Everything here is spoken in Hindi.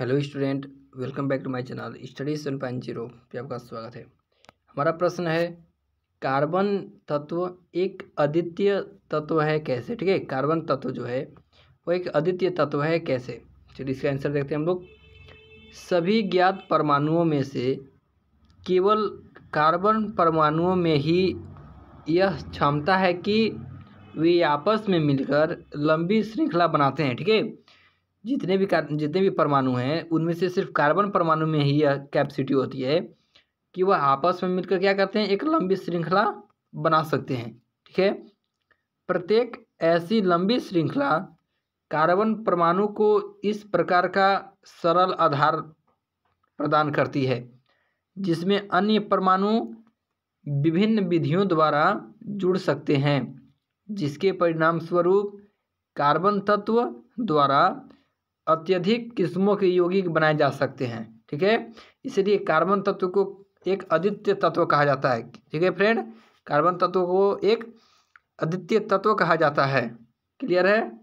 hello student welcome back to my channel studies one point zero पे आपका स्वागत है हमारा प्रश्न है कार्बन तत्व एक अद्वितीय तत्व है कैसे ठीक है कार्बन तत्व जो है वो एक अद्वितीय तत्व है कैसे चलिए इसका आंसर देखते हैं हम लोग सभी ज्ञात परमाणुओं में से केवल कार्बन परमाणुओं में ही यह क्षमता है कि वे आपस में मिलकर लंबी श्रृंखला बनाते हैं ठीक है जितने भी कार जितने भी परमाणु हैं उनमें से सिर्फ कार्बन परमाणु में ही यह कैपेसिटी होती है कि वह आपस में मिलकर क्या करते हैं एक लंबी श्रृंखला बना सकते हैं ठीक है प्रत्येक ऐसी लंबी श्रृंखला कार्बन परमाणु को इस प्रकार का सरल आधार प्रदान करती है जिसमें अन्य परमाणु विभिन्न विधियों द्वारा जुड़ सकते हैं जिसके परिणाम स्वरूप कार्बन तत्व द्वारा अत्यधिक किस्मों के यौगिक बनाए जा सकते हैं ठीक है इसलिए कार्बन तत्व को एक अद्वितीय तत्व कहा जाता है ठीक है फ्रेंड कार्बन तत्व को एक अद्वितीय तत्व कहा जाता है क्लियर है